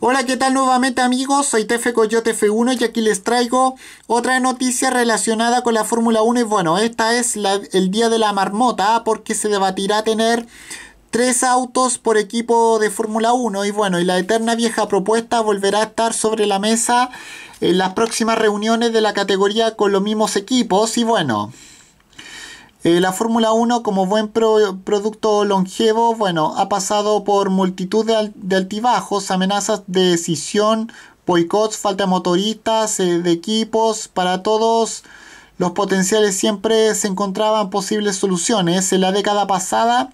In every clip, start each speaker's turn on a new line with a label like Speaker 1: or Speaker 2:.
Speaker 1: Hola, ¿qué tal nuevamente amigos? Soy Tefe Coyote F1 y aquí les traigo otra noticia relacionada con la Fórmula 1 y bueno, esta es el día de la marmota porque se debatirá tener tres autos por equipo de Fórmula 1 y bueno, y la eterna vieja propuesta volverá a estar sobre la mesa en las próximas reuniones de la categoría con los mismos equipos y bueno, eh, la Fórmula 1 como buen producto longevo, bueno, ha pasado por multitud de, altibajos, amenazas de decisión, boicots, falta de motoristas, eh, de equipos, para todos los potenciales siempre se encontraban posibles soluciones. En la década pasada,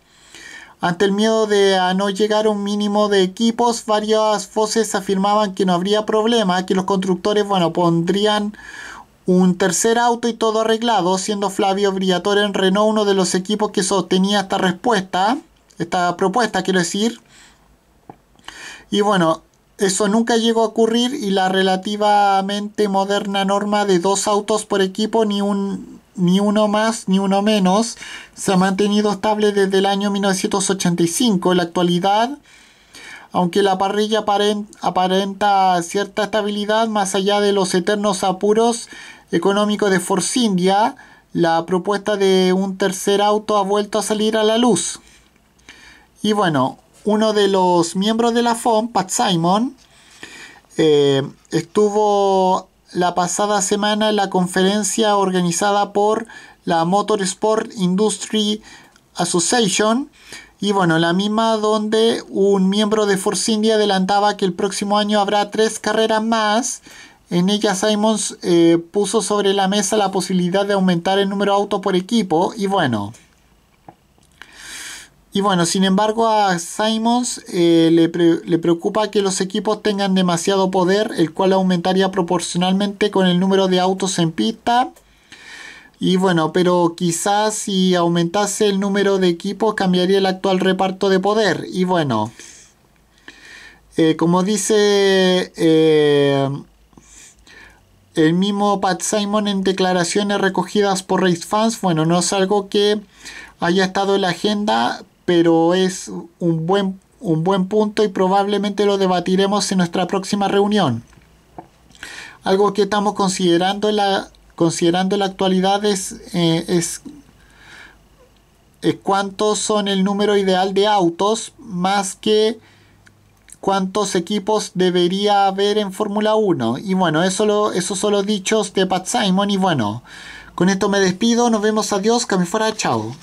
Speaker 1: ante el miedo de no llegar a un mínimo de equipos, varias voces afirmaban que no habría problema, que los constructores, bueno, pondrían un tercer auto y todo arreglado, siendo Flavio Briatore en Renault uno de los equipos que sostenía esta respuesta, esta propuesta quiero decir. Y bueno, eso nunca llegó a ocurrir y la relativamente moderna norma de dos autos por equipo, ni, un, ni uno más ni uno menos, se ha mantenido estable desde el año 1985. En la actualidad, aunque la parrilla aparenta cierta estabilidad más allá de los eternos apuros económico de Force India, la propuesta de un tercer auto ha vuelto a salir a la luz. Y bueno, uno de los miembros de la FOM, Pat Simon, eh, estuvo la pasada semana en la conferencia organizada por la Motorsport Industry Association. Y bueno, la misma donde un miembro de Force India adelantaba que el próximo año habrá tres carreras más en ella Simons eh, puso sobre la mesa la posibilidad de aumentar el número de autos por equipo y bueno. Y bueno, sin embargo a Simons eh, le, preocupa que los equipos tengan demasiado poder, el cual aumentaría proporcionalmente con el número de autos en pista. Y bueno, pero quizás si aumentase el número de equipos cambiaría el actual reparto de poder. Y bueno, eh, como dice... El mismo Pat Simon en declaraciones recogidas por Racefans. bueno, no es algo que haya estado en la agenda, pero es un buen, un buen punto y probablemente lo debatiremos en nuestra próxima reunión. Algo que estamos considerando en la, considerando la actualidad eh, es, es cuántos son el número ideal de autos más que cuántos equipos debería haber en Fórmula 1. Y bueno, eso lo, esos son los dichos de Pat Simon. Y bueno, con esto me despido. Nos vemos. Adiós. Que me fuera. Chao.